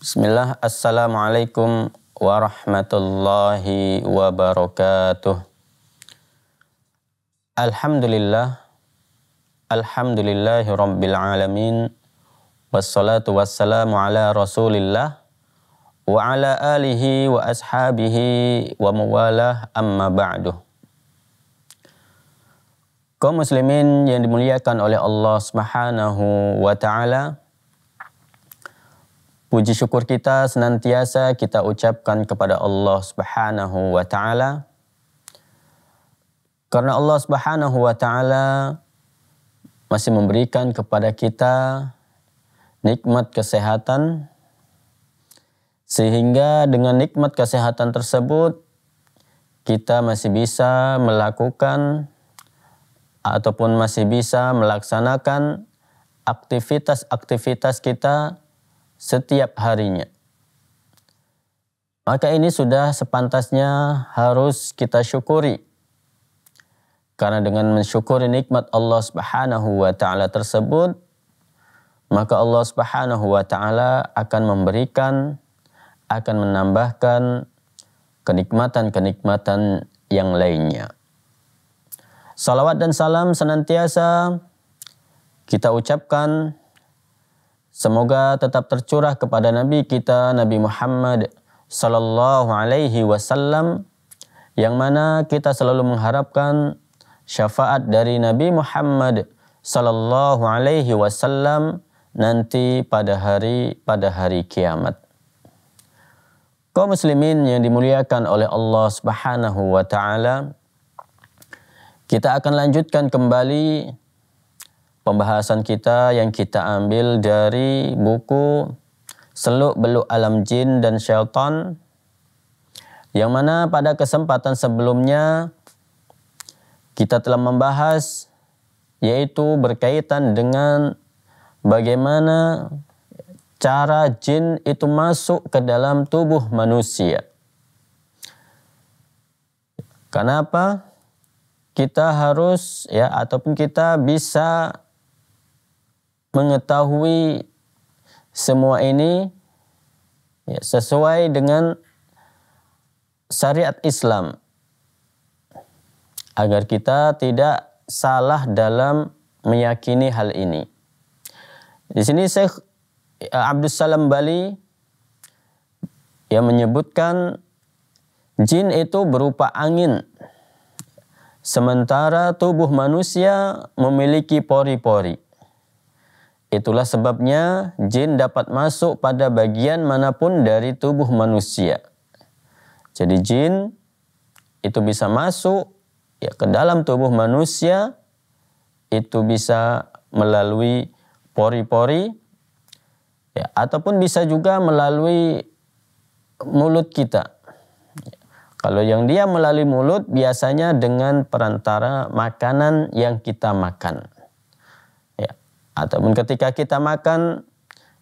Bismillah, Assalamualaikum warahmatullahi wabarakatuh. Alhamdulillah, Alhamdulillahi rabbil alamin, wassalatu wassalamu ala rasulillah, wa ala alihi wa ashabihi wa muwalah amma ba'du. Kaum muslimin yang dimuliakan oleh Allah Subhanahu wa taala, Puji syukur kita senantiasa kita ucapkan kepada Allah Subhanahu wa taala. Karena Allah Subhanahu wa taala masih memberikan kepada kita nikmat kesehatan sehingga dengan nikmat kesehatan tersebut kita masih bisa melakukan ataupun masih bisa melaksanakan aktivitas-aktivitas kita setiap harinya. Maka ini sudah sepantasnya harus kita syukuri. Karena dengan mensyukuri nikmat Allah Subhanahu wa taala tersebut, maka Allah Subhanahu wa taala akan memberikan akan menambahkan kenikmatan-kenikmatan yang lainnya. Salawat dan salam senantiasa kita ucapkan Semoga tetap tercurah kepada Nabi kita Nabi Muhammad Sallallahu Alaihi Wasallam yang mana kita selalu mengharapkan syafaat dari Nabi Muhammad Sallallahu Alaihi Wasallam nanti pada hari pada hari kiamat. Kau muslimin yang dimuliakan oleh Allah Subhanahu wa taala, kita akan lanjutkan kembali pembahasan kita yang kita ambil dari buku Seluk Beluk Alam Jin dan Shelton, yang mana pada kesempatan sebelumnya kita telah membahas yaitu berkaitan dengan bagaimana cara jin itu masuk ke dalam tubuh manusia. Kenapa kita harus ya ataupun kita bisa mengetahui semua ini ya, sesuai dengan syariat Islam agar kita tidak salah dalam meyakini hal ini. Di sini Syekh ya, Abdul Salam Bali yang menyebutkan jin itu berupa angin sementara tubuh manusia memiliki pori-pori. Itulah sebabnya jin dapat masuk pada bagian manapun dari tubuh manusia. Jadi jin itu bisa masuk ya ke dalam tubuh manusia itu bisa melalui pori-pori ya ataupun bisa juga melalui mulut kita. kalau yang dia melalui mulut biasanya dengan perantara makanan yang kita makan ataupun ketika kita makan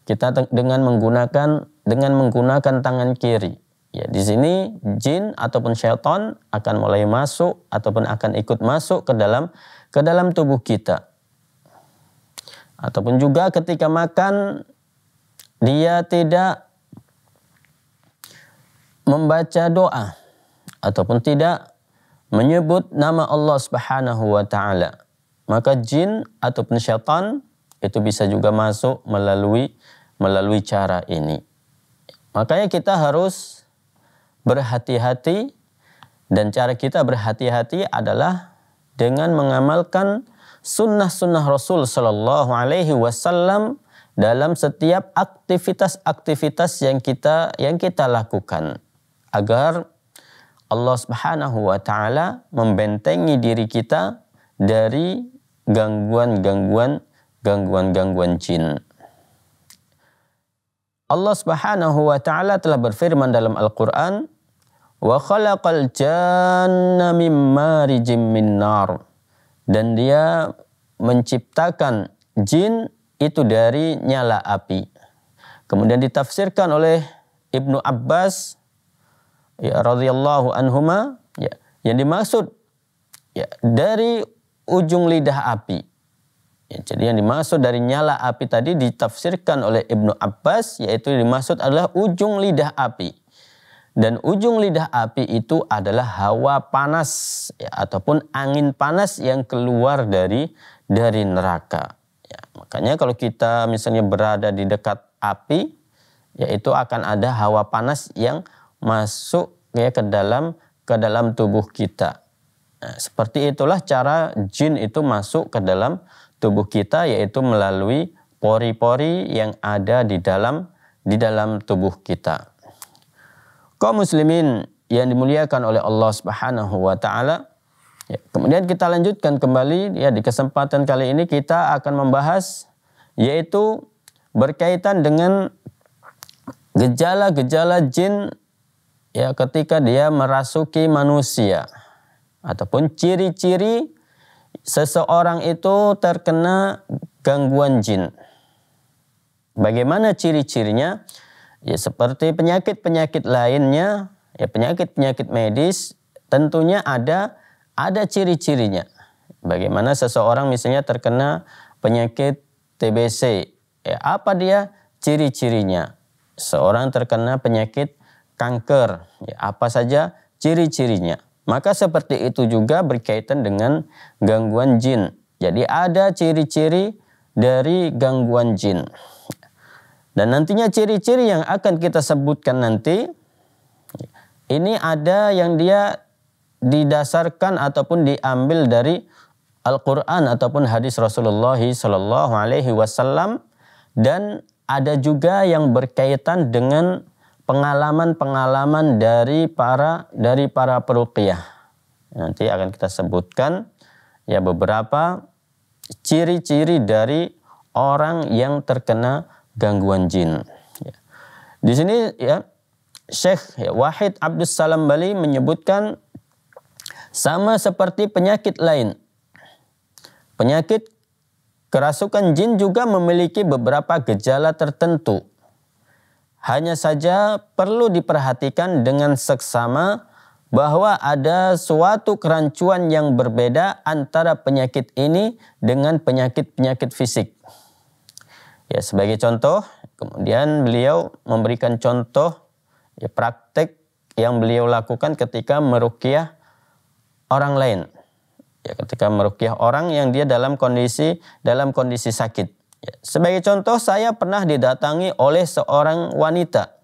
kita dengan menggunakan dengan menggunakan tangan kiri. Ya, di sini jin ataupun syaitan akan mulai masuk ataupun akan ikut masuk ke dalam ke dalam tubuh kita. Ataupun juga ketika makan dia tidak membaca doa ataupun tidak menyebut nama Allah Subhanahu wa taala. Maka jin ataupun syaitan itu bisa juga masuk melalui melalui cara ini. Makanya kita harus berhati-hati dan cara kita berhati-hati adalah dengan mengamalkan sunnah-sunnah Rasul Shallallahu Alaihi Wasallam dalam setiap aktivitas-aktivitas yang kita yang kita lakukan agar Allah Subhanahu wa taala membentengi diri kita dari gangguan-gangguan gangguan-gangguan jin. Allah Subhanahu wa taala telah berfirman dalam Al-Qur'an, "Wa khalaqal janna min marijim min nar." Dan dia menciptakan jin itu dari nyala api. Kemudian ditafsirkan oleh Ibnu Abbas ya radhiyallahu anhuma ya yang dimaksud ya dari ujung lidah api Ya, jadi yang dimaksud dari nyala api tadi ditafsirkan oleh Ibnu Abbas yaitu dimaksud adalah ujung lidah api. Dan ujung lidah api itu adalah hawa panas ya, ataupun angin panas yang keluar dari dari neraka. Ya, makanya kalau kita misalnya berada di dekat api yaitu akan ada hawa panas yang masuk ya ke dalam ke dalam tubuh kita. Nah, seperti itulah cara jin itu masuk ke dalam tubuh kita yaitu melalui pori-pori yang ada di dalam di dalam tubuh kita. Kau muslimin yang dimuliakan oleh Allah Subhanahu wa taala. Ya, kemudian kita lanjutkan kembali ya di kesempatan kali ini kita akan membahas yaitu berkaitan dengan gejala-gejala jin ya ketika dia merasuki manusia ataupun ciri-ciri seseorang itu terkena gangguan jin. Bagaimana ciri-cirinya? Ya seperti penyakit-penyakit lainnya, ya penyakit-penyakit medis tentunya ada ada ciri-cirinya. Bagaimana seseorang misalnya terkena penyakit TBC? Ya, apa dia ciri-cirinya? Seorang terkena penyakit kanker, ya, apa saja ciri-cirinya? Maka seperti itu juga berkaitan dengan gangguan jin. Jadi ada ciri-ciri dari gangguan jin. Dan nantinya ciri-ciri yang akan kita sebutkan nanti ini ada yang dia didasarkan ataupun diambil dari Al-Qur'an ataupun hadis Rasulullah SAW. dan ada juga yang berkaitan dengan pengalaman-pengalaman dari para dari para peruqyah. Nanti akan kita sebutkan ya beberapa ciri-ciri dari orang yang terkena gangguan jin. Ya. Di sini ya Syekh ya, Wahid Abdus Salam Bali menyebutkan sama seperti penyakit lain. Penyakit kerasukan jin juga memiliki beberapa gejala tertentu hanya saja perlu diperhatikan dengan seksama bahwa ada suatu kerancuan yang berbeda antara penyakit ini dengan penyakit-penyakit fisik. Ya, sebagai contoh, kemudian beliau memberikan contoh ya, praktek yang beliau lakukan ketika merukiah orang lain. Ya, ketika merukiah orang yang dia dalam kondisi dalam kondisi sakit. Sebagai contoh, saya pernah didatangi oleh seorang wanita.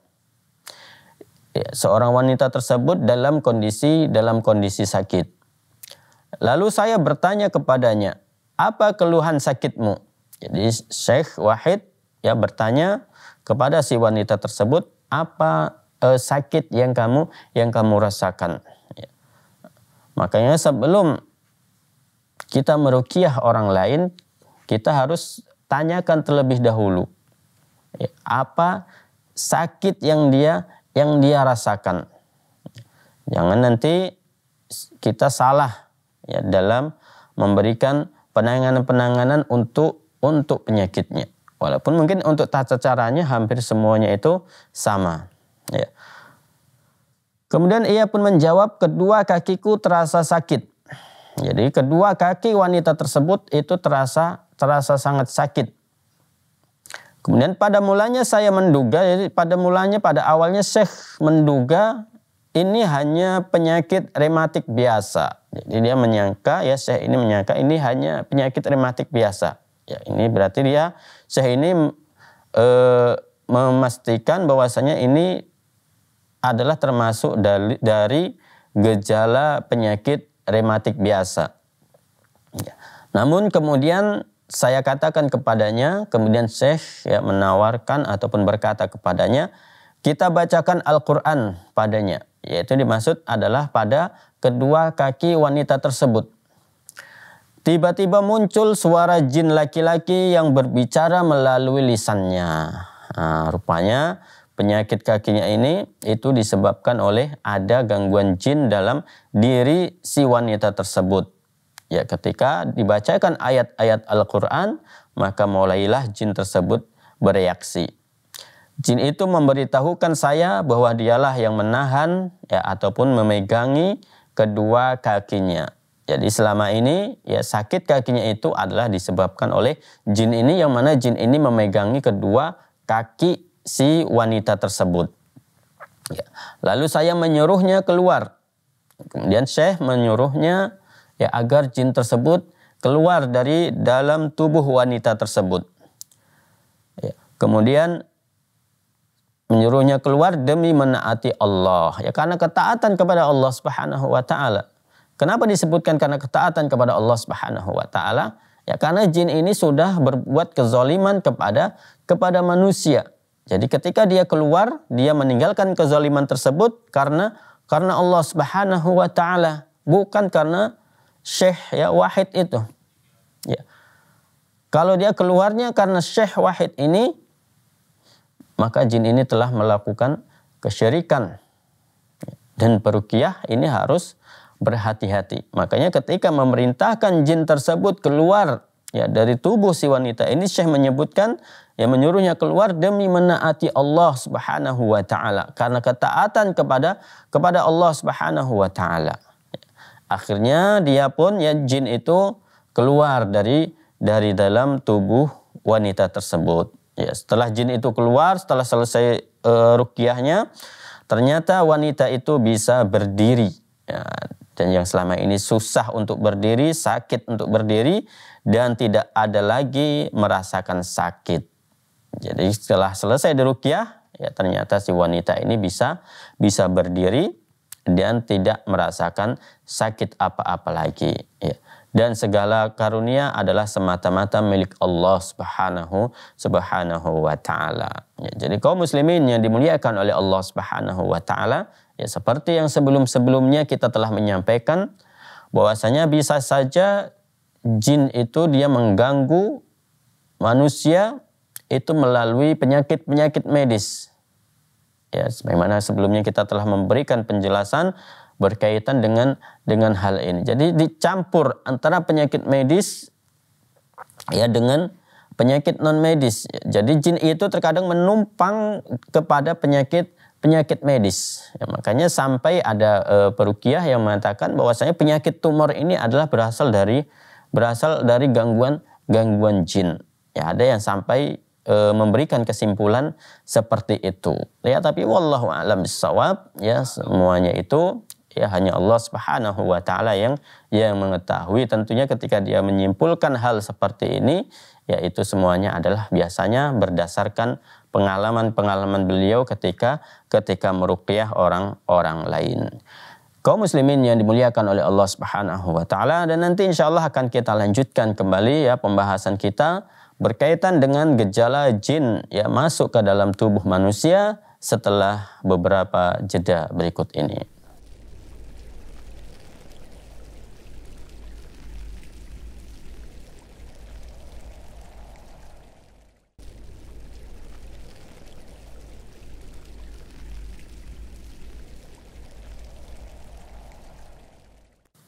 Ya, seorang wanita tersebut dalam kondisi dalam kondisi sakit. Lalu saya bertanya kepadanya, apa keluhan sakitmu? Jadi Syekh Wahid ya bertanya kepada si wanita tersebut, apa eh, sakit yang kamu yang kamu rasakan? Ya. Makanya sebelum kita merukiah orang lain, kita harus tanyakan terlebih dahulu ya, apa sakit yang dia yang dia rasakan. Jangan nanti kita salah ya dalam memberikan penanganan-penanganan untuk untuk penyakitnya. Walaupun mungkin untuk tata caranya hampir semuanya itu sama. Ya. Kemudian ia pun menjawab, kedua kakiku terasa sakit. Jadi kedua kaki wanita tersebut itu terasa terasa sangat sakit. Kemudian pada mulanya saya menduga, jadi pada mulanya pada awalnya Syekh menduga ini hanya penyakit rematik biasa. Jadi dia menyangka ya Syekh ini menyangka ini hanya penyakit rematik biasa. Ya ini berarti dia Syekh ini e, memastikan bahwasanya ini adalah termasuk dari, dari gejala penyakit rematik biasa. Ya. Namun kemudian saya katakan kepadanya, kemudian Syekh ya, menawarkan ataupun berkata kepadanya, kita bacakan Al-Quran padanya. Yaitu dimaksud adalah pada kedua kaki wanita tersebut. Tiba-tiba muncul suara jin laki-laki yang berbicara melalui lisannya. Nah, rupanya penyakit kakinya ini itu disebabkan oleh ada gangguan jin dalam diri si wanita tersebut. Ya, ketika dibacakan ayat-ayat Al-Qur'an, maka mulailah jin tersebut bereaksi. Jin itu memberitahukan saya bahwa dialah yang menahan ya ataupun memegangi kedua kakinya. Jadi selama ini ya sakit kakinya itu adalah disebabkan oleh jin ini yang mana jin ini memegangi kedua kaki si wanita tersebut. Ya. Lalu saya menyuruhnya keluar. Kemudian Syekh menyuruhnya ya agar jin tersebut keluar dari dalam tubuh wanita tersebut. Ya. Kemudian menyuruhnya keluar demi menaati Allah ya karena ketaatan kepada Allah Subhanahu wa taala. Kenapa disebutkan karena ketaatan kepada Allah Subhanahu wa taala? Ya karena jin ini sudah berbuat kezaliman kepada kepada manusia. Jadi ketika dia keluar, dia meninggalkan kezaliman tersebut karena karena Allah Subhanahu wa taala, bukan karena syekh ya wahid itu. Ya. Kalau dia keluarnya karena syekh wahid ini, maka jin ini telah melakukan kesyirikan. Dan perukiah ini harus berhati-hati. Makanya ketika memerintahkan jin tersebut keluar ya dari tubuh si wanita ini Syekh menyebutkan ya menyuruhnya keluar demi menaati Allah Subhanahu wa taala karena ketaatan kepada kepada Allah Subhanahu wa taala. Akhirnya dia pun ya jin itu keluar dari dari dalam tubuh wanita tersebut. Ya, setelah jin itu keluar, setelah selesai e, rukyahnya, ternyata wanita itu bisa berdiri. Ya, dan yang selama ini susah untuk berdiri, sakit untuk berdiri, dan tidak ada lagi merasakan sakit. Jadi setelah selesai dirukiah ya ternyata si wanita ini bisa bisa berdiri dan tidak merasakan sakit apa-apa lagi. Ya. Dan segala karunia adalah semata-mata milik Allah Subhanahu Subhanahu wa taala. Ya, jadi kaum muslimin yang dimuliakan oleh Allah Subhanahu wa taala, ya seperti yang sebelum-sebelumnya kita telah menyampaikan bahwasanya bisa saja jin itu dia mengganggu manusia itu melalui penyakit-penyakit medis Ya, sebagaimana sebelumnya kita telah memberikan penjelasan berkaitan dengan dengan hal ini. Jadi dicampur antara penyakit medis ya dengan penyakit non medis. Jadi jin itu terkadang menumpang kepada penyakit penyakit medis. Ya, makanya sampai ada e, perukiah yang mengatakan bahwasanya penyakit tumor ini adalah berasal dari berasal dari gangguan gangguan jin. Ya, ada yang sampai e, memberikan kesimpulan seperti itu. Ya, tapi wallahu a'lam bisawab, ya semuanya itu ya hanya Allah Subhanahu wa taala yang yang mengetahui tentunya ketika dia menyimpulkan hal seperti ini yaitu semuanya adalah biasanya berdasarkan pengalaman-pengalaman beliau ketika ketika meruqyah orang-orang lain. Kaum muslimin yang dimuliakan oleh Allah Subhanahu wa taala dan nanti insyaallah akan kita lanjutkan kembali ya pembahasan kita berkaitan dengan gejala jin yang masuk ke dalam tubuh manusia setelah beberapa jeda berikut ini.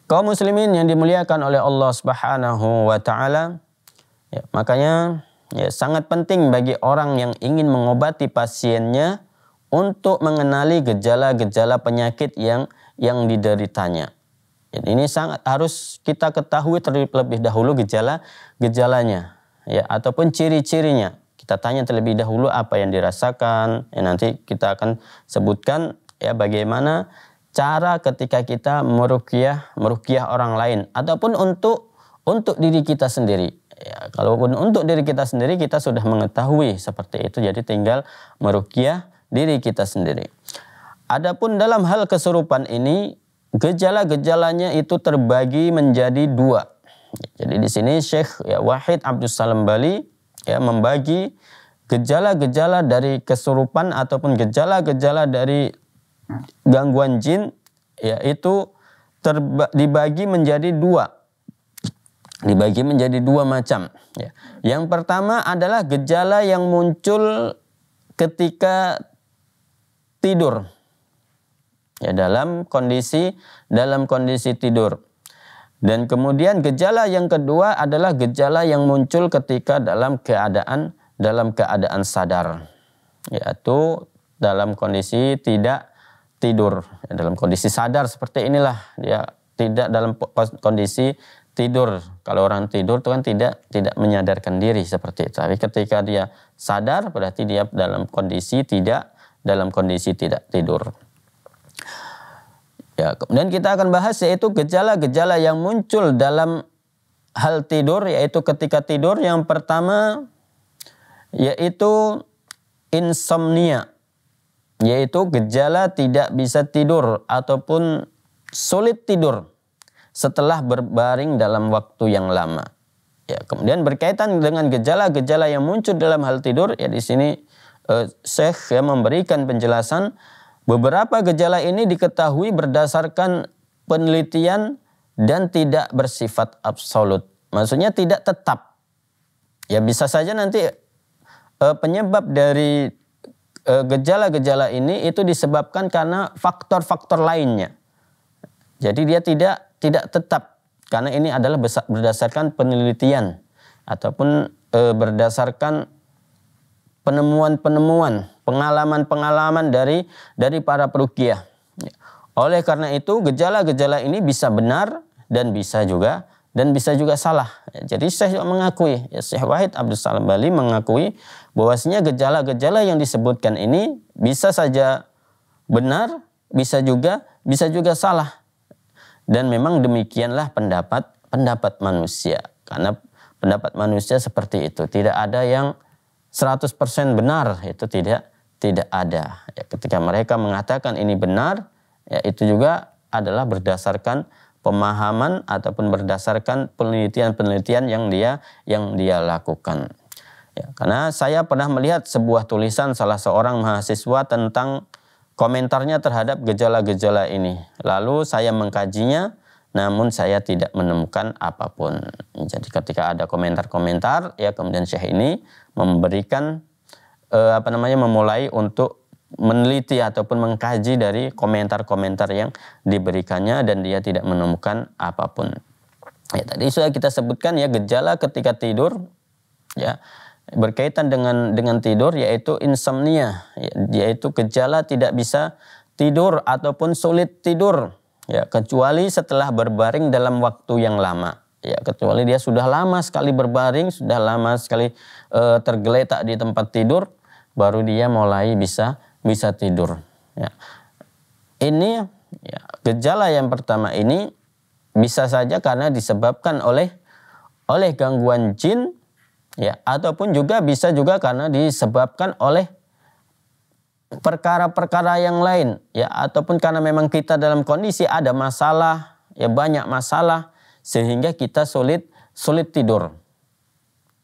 Kaum muslimin yang dimuliakan oleh Allah Subhanahu wa taala, Ya, makanya ya, sangat penting bagi orang yang ingin mengobati pasiennya untuk mengenali gejala-gejala penyakit yang yang dideritanya. Jadi ini sangat harus kita ketahui terlebih dahulu gejala gejalanya ya ataupun ciri-cirinya. Kita tanya terlebih dahulu apa yang dirasakan. Ya, nanti kita akan sebutkan ya bagaimana cara ketika kita merukiah merukiah orang lain ataupun untuk untuk diri kita sendiri. Ya, kalaupun untuk diri kita sendiri kita sudah mengetahui seperti itu jadi tinggal merukiah diri kita sendiri. Adapun dalam hal kesurupan ini gejala-gejalanya itu terbagi menjadi dua. Jadi di sini Syekh ya, Wahid Abdus Salam Bali ya membagi gejala-gejala dari kesurupan ataupun gejala-gejala dari gangguan jin yaitu dibagi menjadi dua dibagi menjadi dua macam. Ya. Yang pertama adalah gejala yang muncul ketika tidur. Ya, dalam kondisi dalam kondisi tidur. Dan kemudian gejala yang kedua adalah gejala yang muncul ketika dalam keadaan dalam keadaan sadar, yaitu dalam kondisi tidak tidur, dalam kondisi sadar seperti inilah ya tidak dalam kondisi tidur. Kalau orang tidur itu kan tidak tidak menyadarkan diri seperti itu. Tapi ketika dia sadar berarti dia dalam kondisi tidak dalam kondisi tidak tidur. Ya, kemudian kita akan bahas yaitu gejala-gejala yang muncul dalam hal tidur yaitu ketika tidur yang pertama yaitu insomnia yaitu gejala tidak bisa tidur ataupun sulit tidur setelah berbaring dalam waktu yang lama. Ya, kemudian berkaitan dengan gejala-gejala yang muncul dalam hal tidur, ya di sini eh, Syekh ya memberikan penjelasan beberapa gejala ini diketahui berdasarkan penelitian dan tidak bersifat absolut. Maksudnya tidak tetap. Ya bisa saja nanti eh, penyebab dari eh, gejala-gejala eh, ini itu disebabkan karena faktor-faktor lainnya. Jadi dia tidak tidak tetap karena ini adalah berdasarkan penelitian ataupun e, berdasarkan penemuan-penemuan, pengalaman-pengalaman dari dari para perukiah. Oleh karena itu gejala-gejala ini bisa benar dan bisa juga dan bisa juga salah. Jadi saya mengakui, ya, Syekh Wahid Abdul Salam Bali mengakui bahwasanya gejala-gejala yang disebutkan ini bisa saja benar, bisa juga bisa juga salah. Dan memang demikianlah pendapat pendapat manusia. Karena pendapat manusia seperti itu. Tidak ada yang 100% benar, itu tidak tidak ada. Ya, ketika mereka mengatakan ini benar, ya itu juga adalah berdasarkan pemahaman ataupun berdasarkan penelitian-penelitian yang dia yang dia lakukan. Ya, karena saya pernah melihat sebuah tulisan salah seorang mahasiswa tentang komentarnya terhadap gejala-gejala ini. Lalu saya mengkajinya, namun saya tidak menemukan apapun. Jadi ketika ada komentar-komentar, ya kemudian Syekh ini memberikan eh, apa namanya memulai untuk meneliti ataupun mengkaji dari komentar-komentar yang diberikannya dan dia tidak menemukan apapun. Ya tadi sudah kita sebutkan ya gejala ketika tidur ya berkaitan dengan dengan tidur yaitu insomnia ya, yaitu gejala tidak bisa tidur ataupun sulit tidur ya kecuali setelah berbaring dalam waktu yang lama ya kecuali dia sudah lama sekali berbaring sudah lama sekali e, tergeletak di tempat tidur baru dia mulai bisa bisa tidur ya ini ya, gejala yang pertama ini bisa saja karena disebabkan oleh oleh gangguan jin Ya, ataupun juga bisa juga karena disebabkan oleh perkara-perkara yang lain ya ataupun karena memang kita dalam kondisi ada masalah ya banyak masalah sehingga kita sulit sulit tidur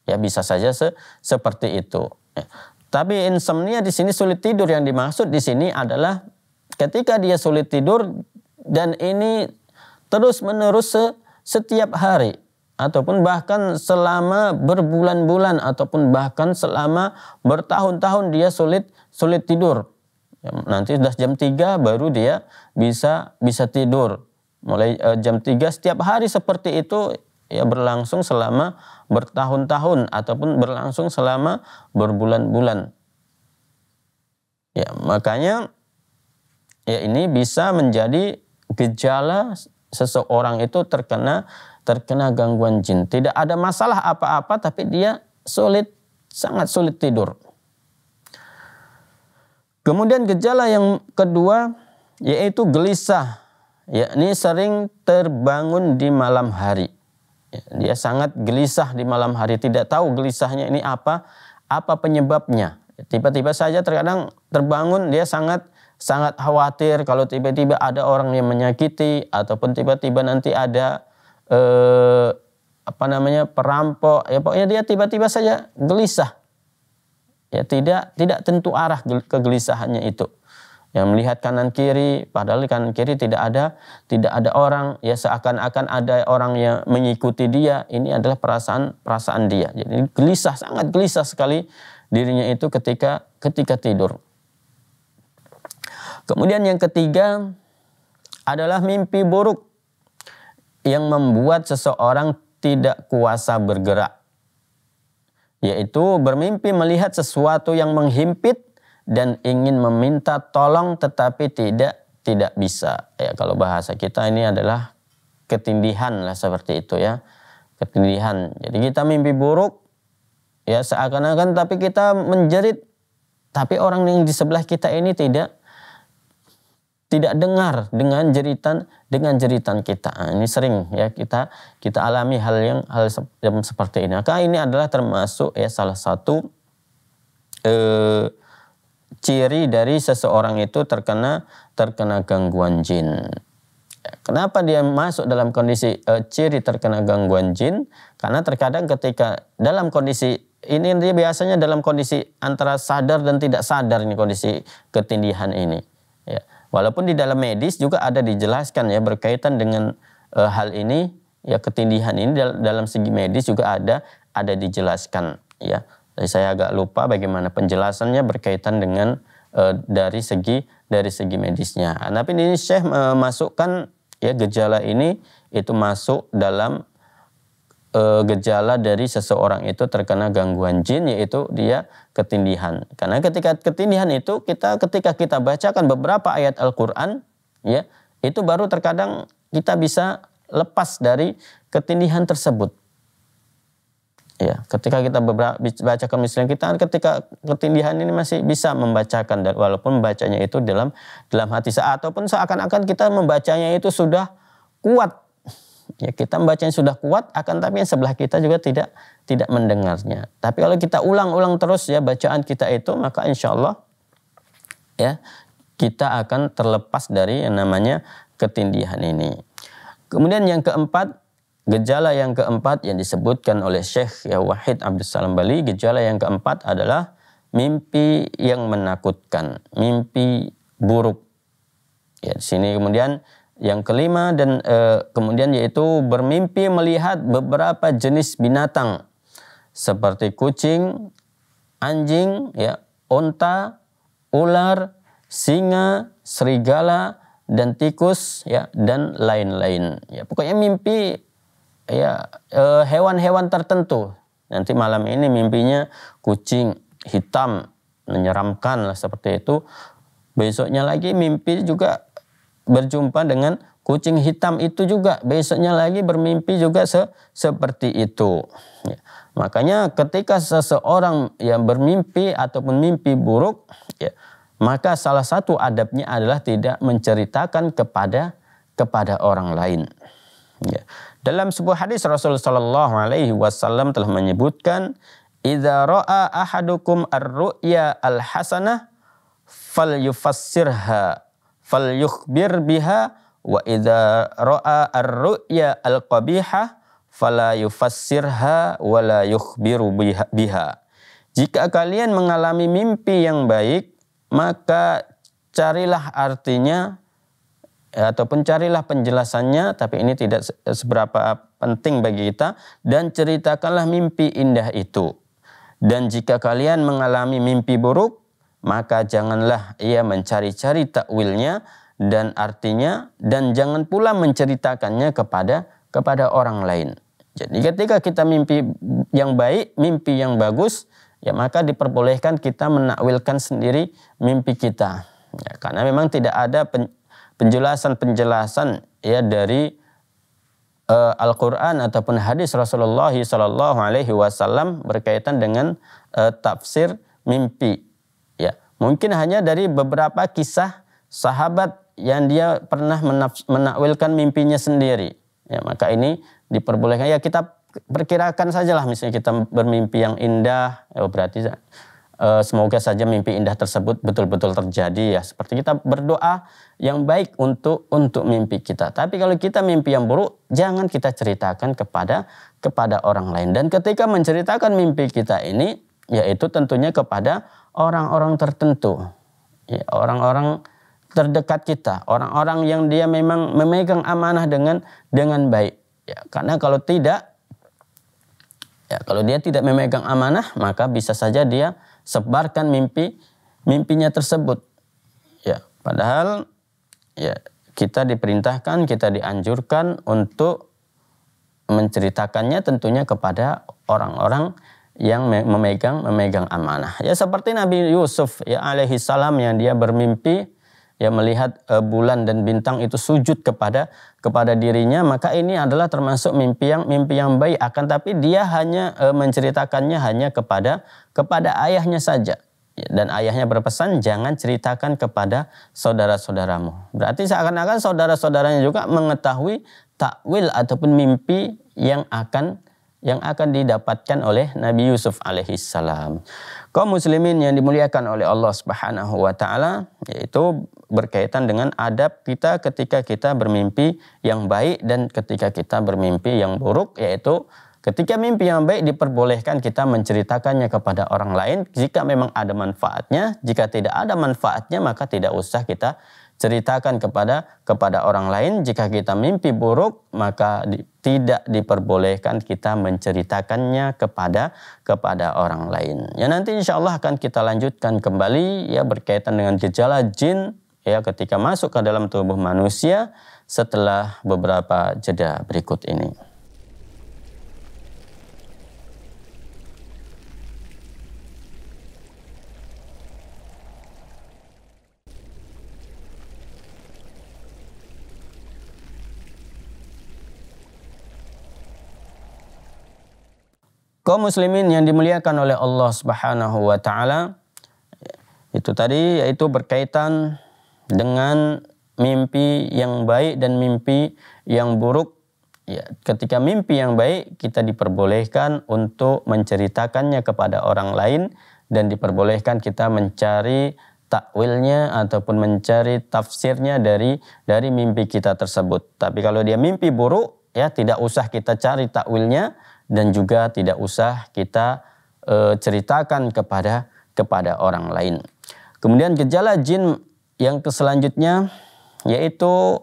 ya bisa saja se seperti itu ya. tapi insomnia di sini sulit tidur yang dimaksud di sini adalah ketika dia sulit tidur dan ini terus menerus se setiap hari ataupun bahkan selama berbulan-bulan ataupun bahkan selama bertahun-tahun dia sulit sulit tidur. Ya, nanti sudah jam 3 baru dia bisa bisa tidur. Mulai uh, jam 3 setiap hari seperti itu ya berlangsung selama bertahun-tahun ataupun berlangsung selama berbulan-bulan. Ya, makanya ya ini bisa menjadi gejala seseorang itu terkena terkena gangguan jin. Tidak ada masalah apa-apa tapi dia sulit, sangat sulit tidur. Kemudian gejala yang kedua yaitu gelisah, yakni sering terbangun di malam hari. Ya, dia sangat gelisah di malam hari, tidak tahu gelisahnya ini apa, apa penyebabnya. Tiba-tiba saja terkadang terbangun dia sangat sangat khawatir kalau tiba-tiba ada orang yang menyakiti ataupun tiba-tiba nanti ada eh, apa namanya perampok ya pokoknya dia tiba-tiba saja gelisah ya tidak tidak tentu arah kegelisahannya itu yang melihat kanan kiri padahal kanan kiri tidak ada tidak ada orang ya seakan-akan ada orang yang mengikuti dia ini adalah perasaan perasaan dia jadi gelisah sangat gelisah sekali dirinya itu ketika ketika tidur kemudian yang ketiga adalah mimpi buruk yang membuat seseorang tidak kuasa bergerak, yaitu bermimpi melihat sesuatu yang menghimpit dan ingin meminta tolong tetapi tidak tidak bisa. Ya, kalau bahasa kita ini adalah ketindihan lah seperti itu ya. Ketindihan. Jadi kita mimpi buruk ya seakan-akan tapi kita menjerit tapi orang yang di sebelah kita ini tidak tidak dengar dengan jeritan dengan jeritan kita. Nah, ini sering ya kita kita alami hal yang hal seperti ini. Maka ini adalah termasuk ya salah satu eh, ciri dari seseorang itu terkena terkena gangguan jin. Kenapa dia masuk dalam kondisi e, ciri terkena gangguan jin? Karena terkadang ketika dalam kondisi ini dia biasanya dalam kondisi antara sadar dan tidak sadar ini kondisi ketindihan ini. Ya Walaupun di dalam medis juga ada dijelaskan ya berkaitan dengan e, hal ini ya ketindihan ini dal dalam segi medis juga ada ada dijelaskan ya. Jadi saya agak lupa bagaimana penjelasannya berkaitan dengan e, dari segi dari segi medisnya. Nah, tapi ini Syekh e, masukkan ya gejala ini itu masuk dalam e, gejala dari seseorang itu terkena gangguan jin yaitu dia ketindihan. Karena ketika ketindihan itu kita ketika kita bacakan beberapa ayat Al-Qur'an ya, itu baru terkadang kita bisa lepas dari ketindihan tersebut. Ya, ketika kita baca misalnya kita ketika ketindihan ini masih bisa membacakan walaupun membacanya itu dalam dalam hati ataupun seakan-akan kita membacanya itu sudah kuat Ya, kita membaca yang sudah kuat, akan tapi yang sebelah kita juga tidak tidak mendengarnya. Tapi kalau kita ulang-ulang terus ya bacaan kita itu, maka insya Allah ya kita akan terlepas dari yang namanya ketindihan ini. Kemudian yang keempat, gejala yang keempat yang disebutkan oleh Syekh ya Wahid Abdul Salam Bali, gejala yang keempat adalah mimpi yang menakutkan, mimpi buruk. Ya, di sini kemudian yang kelima dan e, kemudian yaitu bermimpi melihat beberapa jenis binatang seperti kucing, anjing, ya, onta, ular, singa, serigala dan tikus ya dan lain-lain. Ya pokoknya mimpi ya eh, hewan-hewan tertentu. Nanti malam ini mimpinya kucing hitam menyeramkan lah seperti itu. Besoknya lagi mimpi juga berjumpa dengan kucing hitam itu juga besoknya lagi bermimpi juga se seperti itu. Ya. Makanya ketika seseorang yang bermimpi ataupun mimpi buruk, ya, maka salah satu adabnya adalah tidak menceritakan kepada kepada orang lain. Ya. Dalam sebuah hadis Rasul Shallallahu Alaihi Wasallam telah menyebutkan, "Idza ra'a ahadukum ar-ru'ya al-hasanah, fal yufassirha fal biha wa idza ra'a ar-ru'ya al-qabihah fala Jika kalian mengalami mimpi yang baik, maka carilah artinya ataupun carilah penjelasannya tapi ini tidak seberapa penting bagi kita dan ceritakanlah mimpi indah itu. Dan jika kalian mengalami mimpi buruk, maka janganlah ia mencari-cari takwilnya dan artinya dan jangan pula menceritakannya kepada kepada orang lain. Jadi ketika kita mimpi yang baik, mimpi yang bagus, ya maka diperbolehkan kita menakwilkan sendiri mimpi kita. Ya, karena memang tidak ada penjelasan-penjelasan ya dari uh, Al-Qur'an ataupun hadis Rasulullah SAW alaihi wasallam berkaitan dengan uh, tafsir mimpi Mungkin hanya dari beberapa kisah sahabat yang dia pernah menakwilkan mimpinya sendiri. Ya, maka ini diperbolehkan. Ya kita perkirakan sajalah misalnya kita bermimpi yang indah, ya berarti eh, semoga saja mimpi indah tersebut betul-betul terjadi ya seperti kita berdoa yang baik untuk untuk mimpi kita tapi kalau kita mimpi yang buruk jangan kita ceritakan kepada kepada orang lain dan ketika menceritakan mimpi kita ini yaitu tentunya kepada orang-orang tertentu, orang ya, orang-orang terdekat kita, orang-orang yang dia memang memegang amanah dengan dengan baik. Ya, karena kalau tidak, ya, kalau dia tidak memegang amanah, maka bisa saja dia sebarkan mimpi mimpinya tersebut. Ya, padahal ya kita diperintahkan, kita dianjurkan untuk menceritakannya tentunya kepada orang-orang yang memegang memegang amanah. Ya seperti Nabi Yusuf ya alaihi salam yang dia bermimpi ya melihat uh, bulan dan bintang itu sujud kepada kepada dirinya maka ini adalah termasuk mimpi yang mimpi yang baik akan tapi dia hanya uh, menceritakannya hanya kepada kepada ayahnya saja ya, dan ayahnya berpesan jangan ceritakan kepada saudara-saudaramu. Berarti seakan-akan saudara-saudaranya juga mengetahui takwil ataupun mimpi yang akan yang akan didapatkan oleh Nabi Yusuf alaihissalam. salam. Kaum muslimin yang dimuliakan oleh Allah Subhanahu wa taala yaitu berkaitan dengan adab kita ketika kita bermimpi yang baik dan ketika kita bermimpi yang buruk yaitu ketika mimpi yang baik diperbolehkan kita menceritakannya kepada orang lain jika memang ada manfaatnya, jika tidak ada manfaatnya maka tidak usah kita ceritakan kepada kepada orang lain jika kita mimpi buruk maka tidak diperbolehkan kita menceritakannya kepada kepada orang lain. Ya nanti insya Allah akan kita lanjutkan kembali ya berkaitan dengan gejala jin ya ketika masuk ke dalam tubuh manusia setelah beberapa jeda berikut ini. kaum muslimin yang dimuliakan oleh Allah Subhanahu wa taala itu tadi yaitu berkaitan dengan mimpi yang baik dan mimpi yang buruk ya ketika mimpi yang baik kita diperbolehkan untuk menceritakannya kepada orang lain dan diperbolehkan kita mencari takwilnya ataupun mencari tafsirnya dari dari mimpi kita tersebut tapi kalau dia mimpi buruk ya tidak usah kita cari takwilnya dan juga tidak usah kita e, ceritakan kepada kepada orang lain. Kemudian gejala jin yang selanjutnya yaitu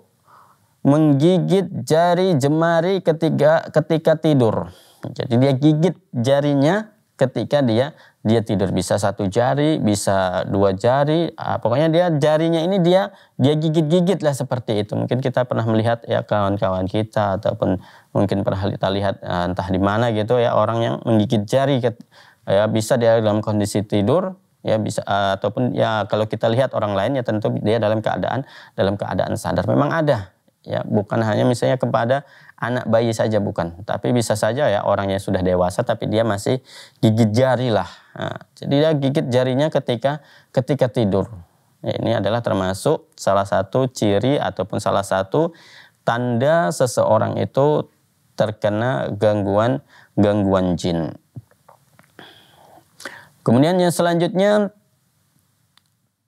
menggigit jari jemari ketika ketika tidur. Jadi dia gigit jarinya ketika dia dia tidur bisa satu jari, bisa dua jari, ah, pokoknya dia jarinya ini dia dia gigit-gigit lah seperti itu. Mungkin kita pernah melihat ya kawan-kawan kita ataupun mungkin pernah kita lihat ah, entah di mana gitu ya orang yang menggigit jari ya bisa dia dalam kondisi tidur ya bisa ah, ataupun ya kalau kita lihat orang lain ya tentu dia dalam keadaan dalam keadaan sadar memang ada ya bukan hanya misalnya kepada anak bayi saja bukan, tapi bisa saja ya orang yang sudah dewasa tapi dia masih gigit jari lah. Nah, jadi dia gigit jarinya ketika ketika tidur. Ya, ini adalah termasuk salah satu ciri ataupun salah satu tanda seseorang itu terkena gangguan gangguan jin. Kemudian yang selanjutnya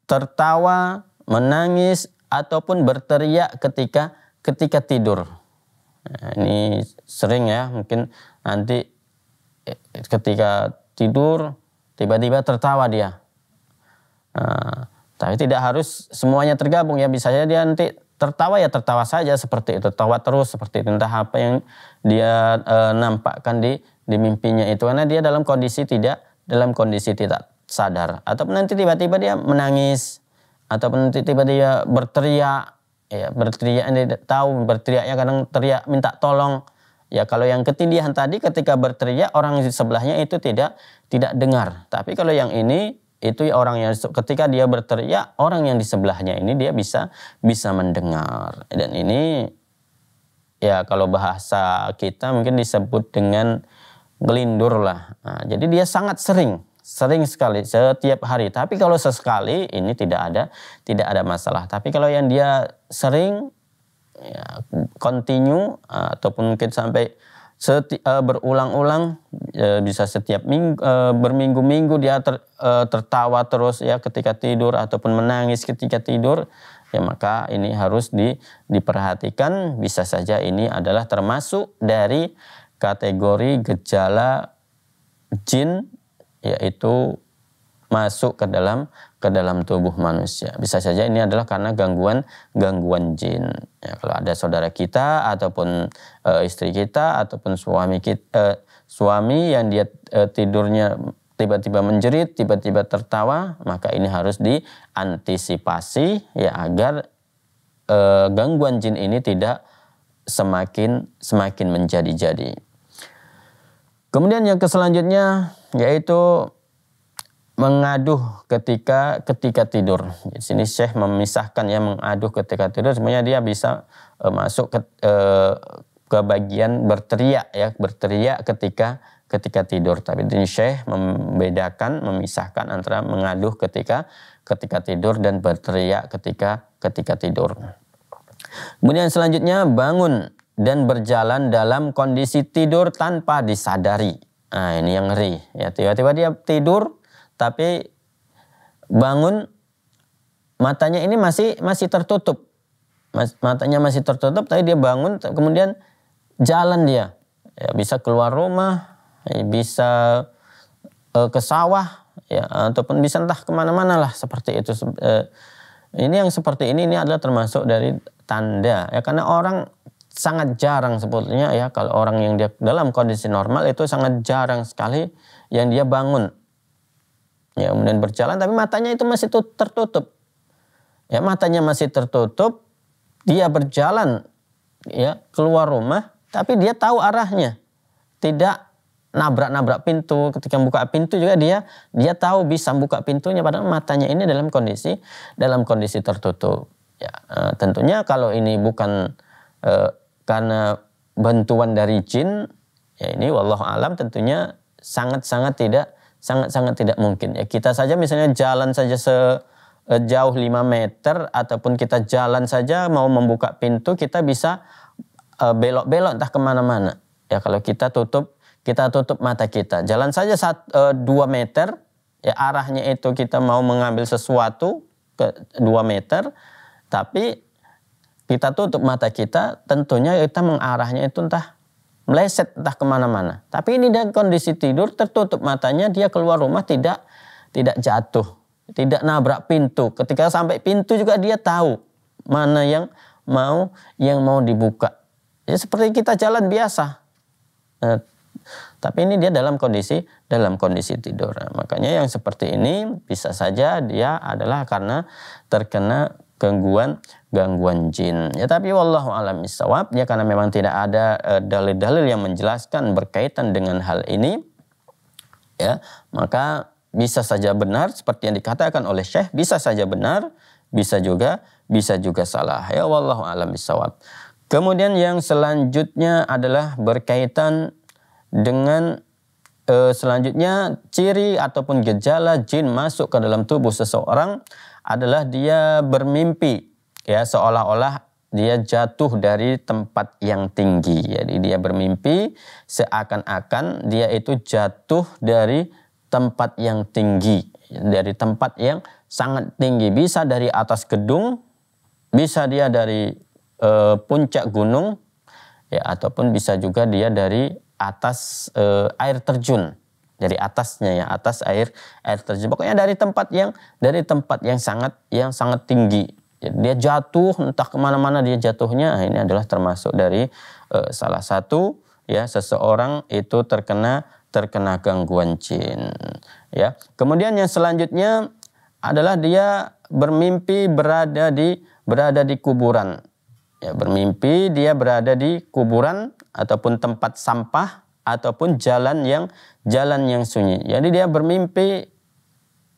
tertawa, menangis ataupun berteriak ketika ketika tidur. Nah, ini sering ya, mungkin nanti eh, ketika tidur tiba-tiba tertawa dia. Nah, tapi tidak harus semuanya tergabung ya, bisa saja dia nanti tertawa ya tertawa saja seperti itu, tertawa terus seperti itu. Entah apa yang dia e, nampakkan di di mimpinya itu karena dia dalam kondisi tidak dalam kondisi tidak sadar ataupun nanti tiba-tiba dia menangis ataupun nanti tiba-tiba dia berteriak ya berteriak tahu berteriaknya kadang teriak minta tolong ya kalau yang ketindihan tadi ketika berteriak orang di sebelahnya itu tidak tidak dengar tapi kalau yang ini itu ya orang yang ketika dia berteriak orang yang di sebelahnya ini dia bisa bisa mendengar dan ini ya kalau bahasa kita mungkin disebut dengan gelindur lah nah, jadi dia sangat sering sering sekali setiap hari. Tapi kalau sesekali ini tidak ada tidak ada masalah. Tapi kalau yang dia sering ya, continue ataupun mungkin sampai seti, uh, berulang-ulang uh, bisa setiap minggu uh, berminggu-minggu dia ter, uh, tertawa terus ya ketika tidur ataupun menangis ketika tidur ya maka ini harus di, diperhatikan bisa saja ini adalah termasuk dari kategori gejala jin yaitu masuk ke dalam ke dalam tubuh manusia. Bisa saja ini adalah karena gangguan gangguan jin. Ya, kalau ada saudara kita ataupun e, istri kita ataupun suami kita e, eh, suami yang dia e, tidurnya tiba-tiba menjerit, tiba-tiba tertawa, maka ini harus diantisipasi ya agar e, gangguan jin ini tidak semakin semakin menjadi-jadi. Kemudian yang keselanjutnya yaitu mengaduh ketika ketika tidur. Di sini Syekh memisahkan ya mengaduh ketika tidur. Semuanya dia bisa e, masuk ke e, ke bagian berteriak ya berteriak ketika ketika tidur. Tapi di sini Syekh membedakan memisahkan antara mengaduh ketika ketika tidur dan berteriak ketika ketika tidur. Kemudian selanjutnya bangun dan berjalan dalam kondisi tidur tanpa disadari. Nah, ini yang ngeri. Ya, tiba-tiba dia tidur tapi bangun matanya ini masih masih tertutup. Mas, matanya masih tertutup tapi dia bangun kemudian jalan dia. Ya, bisa keluar rumah, ya, bisa uh, ke sawah ya ataupun bisa entah kemana-mana lah seperti itu. Uh, ini yang seperti ini ini adalah termasuk dari tanda ya karena orang sangat jarang sebetulnya ya kalau orang yang dia dalam kondisi normal itu sangat jarang sekali yang dia bangun. Ya, kemudian berjalan tapi matanya itu masih tertutup. Ya, matanya masih tertutup, dia berjalan ya keluar rumah tapi dia tahu arahnya. Tidak nabrak-nabrak pintu, ketika buka pintu juga dia dia tahu bisa buka pintunya padahal matanya ini dalam kondisi dalam kondisi tertutup. Ya, eh, tentunya kalau ini bukan eh, karena bantuan dari jin ya ini wallahu alam tentunya sangat-sangat tidak sangat-sangat tidak mungkin ya kita saja misalnya jalan saja sejauh eh, 5 meter ataupun kita jalan saja mau membuka pintu kita bisa eh, belok-belok entah kemana-mana ya kalau kita tutup kita tutup mata kita jalan saja saat uh, eh, 2 meter ya arahnya itu kita mau mengambil sesuatu ke 2 meter tapi kita tutup mata kita, tentunya kita mengarahnya itu entah meleset entah kemana-mana. Tapi ini dalam kondisi tidur tertutup matanya, dia keluar rumah tidak tidak jatuh, tidak nabrak pintu. Ketika sampai pintu juga dia tahu mana yang mau yang mau dibuka. Ya seperti kita jalan biasa. Nah, tapi ini dia dalam kondisi dalam kondisi tidur. Nah, makanya yang seperti ini bisa saja dia adalah karena terkena gangguan gangguan jin. Ya tapi wallahu alam isawab ya karena memang tidak ada eh, dalil-dalil yang menjelaskan berkaitan dengan hal ini ya maka bisa saja benar seperti yang dikatakan oleh Syekh bisa saja benar bisa juga bisa juga salah ya wallahu alam isawab. Kemudian yang selanjutnya adalah berkaitan dengan eh, selanjutnya ciri ataupun gejala jin masuk ke dalam tubuh seseorang adalah dia bermimpi ya seolah-olah dia jatuh dari tempat yang tinggi. Jadi dia bermimpi seakan-akan dia itu jatuh dari tempat yang tinggi, dari tempat yang sangat tinggi. Bisa dari atas gedung, bisa dia dari e, puncak gunung, ya ataupun bisa juga dia dari atas e, air terjun dari atasnya ya atas air air terjun pokoknya dari tempat yang dari tempat yang sangat yang sangat tinggi dia jatuh entah kemana-mana dia jatuhnya nah, ini adalah termasuk dari uh, salah satu ya seseorang itu terkena terkena gangguan jin ya kemudian yang selanjutnya adalah dia bermimpi berada di berada di kuburan ya bermimpi dia berada di kuburan ataupun tempat sampah ataupun jalan yang jalan yang sunyi. Jadi dia bermimpi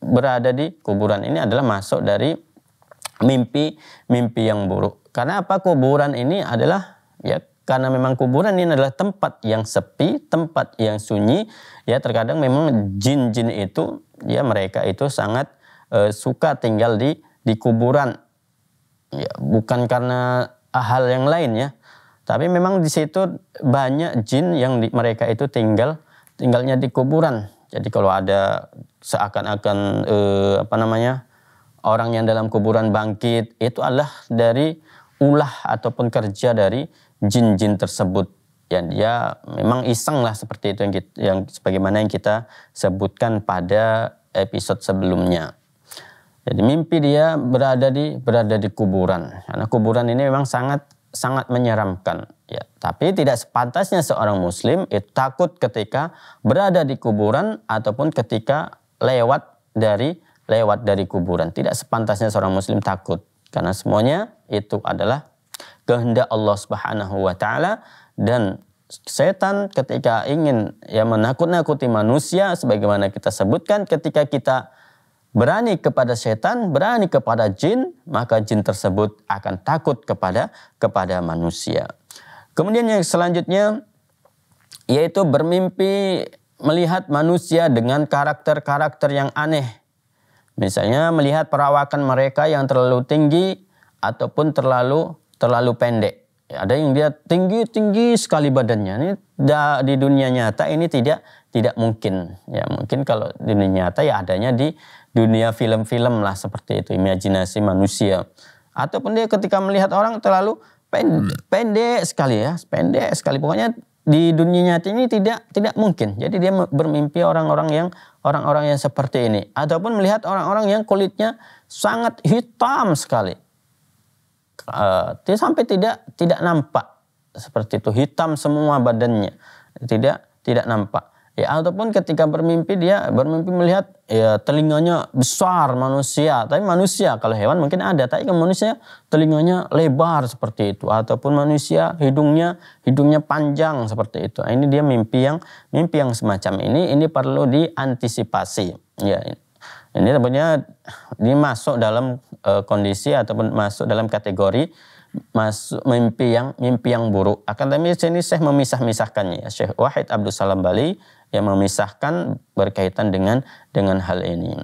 berada di kuburan ini adalah masuk dari mimpi-mimpi yang buruk. Karena apa? Kuburan ini adalah ya karena memang kuburan ini adalah tempat yang sepi, tempat yang sunyi. Ya terkadang memang jin-jin itu ya mereka itu sangat e, suka tinggal di di kuburan. Ya, bukan karena hal yang lain ya, tapi memang di situ banyak jin yang di, mereka itu tinggal tinggalnya di kuburan. Jadi kalau ada seakan-akan eh, apa namanya orang yang dalam kuburan bangkit itu adalah dari ulah ataupun kerja dari jin-jin tersebut. Yang dia memang iseng lah seperti itu yang kita, yang sebagaimana yang kita sebutkan pada episode sebelumnya. Jadi mimpi dia berada di berada di kuburan. Karena kuburan ini memang sangat sangat menyeramkan. Ya, tapi tidak sepantasnya seorang muslim itu takut ketika berada di kuburan ataupun ketika lewat dari lewat dari kuburan. Tidak sepantasnya seorang muslim takut karena semuanya itu adalah kehendak Allah Subhanahu wa taala dan setan ketika ingin ya menakut-nakuti manusia sebagaimana kita sebutkan ketika kita berani kepada setan, berani kepada jin, maka jin tersebut akan takut kepada kepada manusia. Kemudian yang selanjutnya yaitu bermimpi melihat manusia dengan karakter-karakter yang aneh. Misalnya melihat perawakan mereka yang terlalu tinggi ataupun terlalu terlalu pendek. Ada yang dia tinggi-tinggi sekali badannya. Ini di dunia nyata ini tidak tidak mungkin. Ya mungkin kalau di dunia nyata ya adanya di dunia film-film lah seperti itu imajinasi manusia ataupun dia ketika melihat orang terlalu hmm. pendek, sekali ya pendek sekali pokoknya di dunia nyata ini tidak tidak mungkin jadi dia bermimpi orang-orang yang orang-orang yang seperti ini ataupun melihat orang-orang yang kulitnya sangat hitam sekali uh, sampai tidak tidak nampak seperti itu hitam semua badannya tidak tidak nampak Ya ataupun ketika bermimpi dia bermimpi melihat ya telinganya besar manusia. Tapi manusia kalau hewan mungkin ada, tapi kalau manusia telinganya lebar seperti itu ataupun manusia hidungnya hidungnya panjang seperti itu. Nah, ini dia mimpi yang mimpi yang semacam ini ini perlu diantisipasi. Ya. Ini tentunya ini masuk dalam uh, kondisi ataupun masuk dalam kategori masuk mimpi yang mimpi yang buruk. Akan tapi sini saya memisah-misahkannya. Ya, Syekh Wahid Abdul Salam Bali yang memisahkan berkaitan dengan dengan hal ini.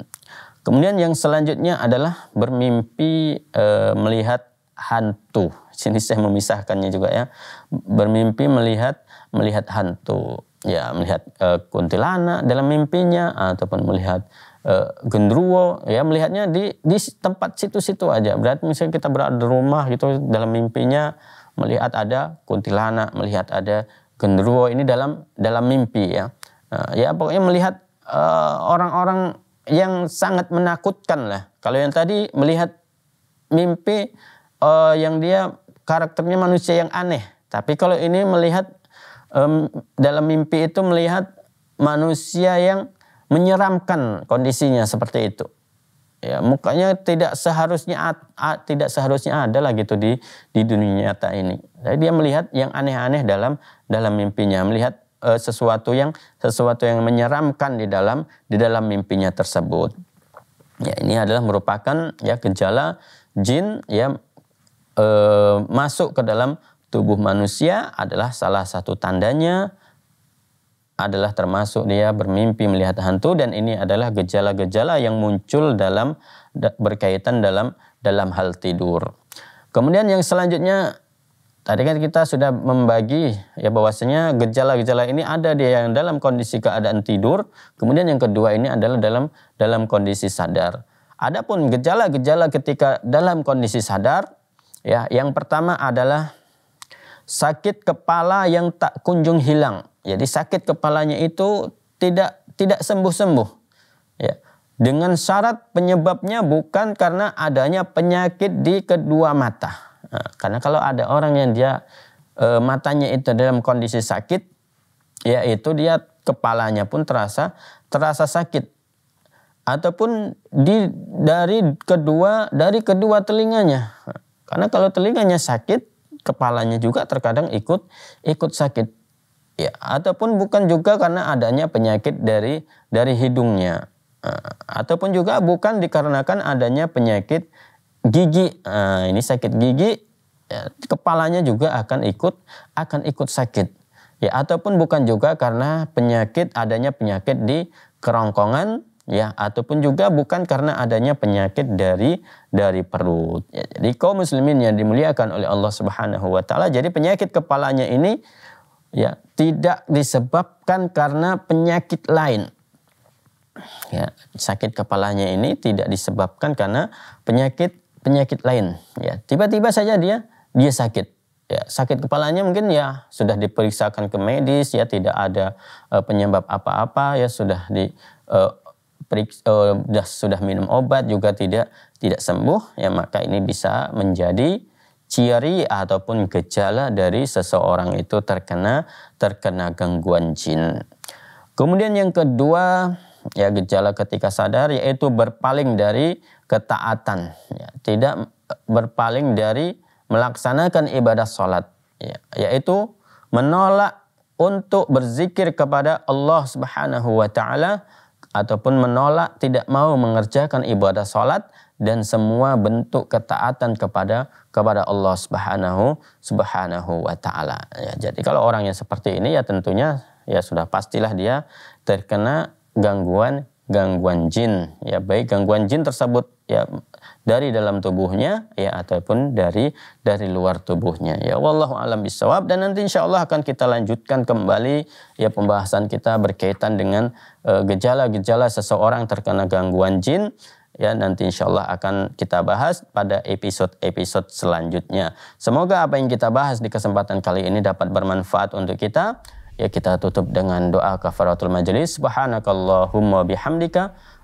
Kemudian yang selanjutnya adalah bermimpi e, melihat hantu. Sini saya memisahkannya juga ya. Bermimpi melihat melihat hantu, ya melihat e, kuntilanak dalam mimpinya ataupun melihat e, gendruwo, ya melihatnya di di tempat situ-situ aja. Berarti misalnya kita berada di rumah gitu dalam mimpinya melihat ada kuntilanak, melihat ada gendruwo ini dalam dalam mimpi ya. Nah, ya pokoknya melihat eh, orang-orang uh, yang sangat menakutkan lah. Kalau yang tadi melihat mimpi uh, yang dia karakternya manusia yang aneh. Tapi kalau ini melihat um, dalam mimpi itu melihat manusia yang menyeramkan kondisinya seperti itu. Ya, mukanya tidak seharusnya tidak seharusnya ada lah gitu di di dunia nyata ini. Jadi dia melihat yang aneh-aneh dalam dalam mimpinya, melihat uh, sesuatu yang sesuatu yang menyeramkan di dalam di dalam mimpinya tersebut. Ya, ini adalah merupakan ya gejala jin ya e, masuk ke dalam tubuh manusia adalah salah satu tandanya adalah termasuk dia bermimpi melihat hantu dan ini adalah gejala-gejala yang muncul dalam berkaitan dalam dalam hal tidur. Kemudian yang selanjutnya Tadi kan kita sudah membagi ya bahwasanya gejala-gejala ini ada di yang dalam kondisi keadaan tidur, kemudian yang kedua ini adalah dalam dalam kondisi sadar. Adapun gejala-gejala ketika dalam kondisi sadar, ya yang pertama adalah sakit kepala yang tak kunjung hilang. Jadi sakit kepalanya itu tidak tidak sembuh-sembuh. Ya. Dengan syarat penyebabnya bukan karena adanya penyakit di kedua mata Nah, karena kalau ada orang yang dia e, matanya itu dalam kondisi sakit, yaitu dia kepalanya pun terasa terasa sakit ataupun di dari kedua dari kedua telinganya. Karena kalau telinganya sakit, kepalanya juga terkadang ikut ikut sakit. Ya, ataupun bukan juga karena adanya penyakit dari dari hidungnya. Eh, ataupun juga bukan dikarenakan adanya penyakit gigi. Nah, ini sakit gigi, ya, kepalanya juga akan ikut akan ikut sakit. Ya, ataupun bukan juga karena penyakit adanya penyakit di kerongkongan ya ataupun juga bukan karena adanya penyakit dari dari perut. Ya, jadi kaum muslimin yang dimuliakan oleh Allah Subhanahu wa taala jadi penyakit kepalanya ini ya tidak disebabkan karena penyakit lain. Ya, sakit kepalanya ini tidak disebabkan karena penyakit penyakit lain ya tiba-tiba saja dia dia sakit ya sakit kepalanya mungkin ya sudah diperiksakan ke medis ya tidak ada uh, penyebab apa-apa ya sudah di uh, e, perik, uh, e, sudah sudah minum obat juga tidak tidak sembuh ya maka ini bisa menjadi ciri ataupun gejala dari seseorang itu terkena terkena gangguan jin. Kemudian yang kedua ya gejala ketika sadar yaitu berpaling dari ketaatan, ya, tidak berpaling dari melaksanakan ibadah sholat, ya, yaitu menolak untuk berzikir kepada Allah Subhanahu wa Ta'ala ataupun menolak tidak mau mengerjakan ibadah sholat dan semua bentuk ketaatan kepada kepada Allah Subhanahu Subhanahu wa taala. Ya, jadi kalau orang yang seperti ini ya tentunya ya sudah pastilah dia terkena gangguan gangguan jin ya baik gangguan jin tersebut ya dari dalam tubuhnya ya ataupun dari dari luar tubuhnya ya wallahu alam bisawab dan nanti insya Allah akan kita lanjutkan kembali ya pembahasan kita berkaitan dengan e, gejala-gejala uh, seseorang terkena gangguan jin ya nanti insya Allah akan kita bahas pada episode-episode selanjutnya. Semoga apa yang kita bahas di kesempatan kali ini dapat bermanfaat untuk kita. Ya kita tutup dengan doa kafaratul majelis. Subhanakallahumma bihamdika.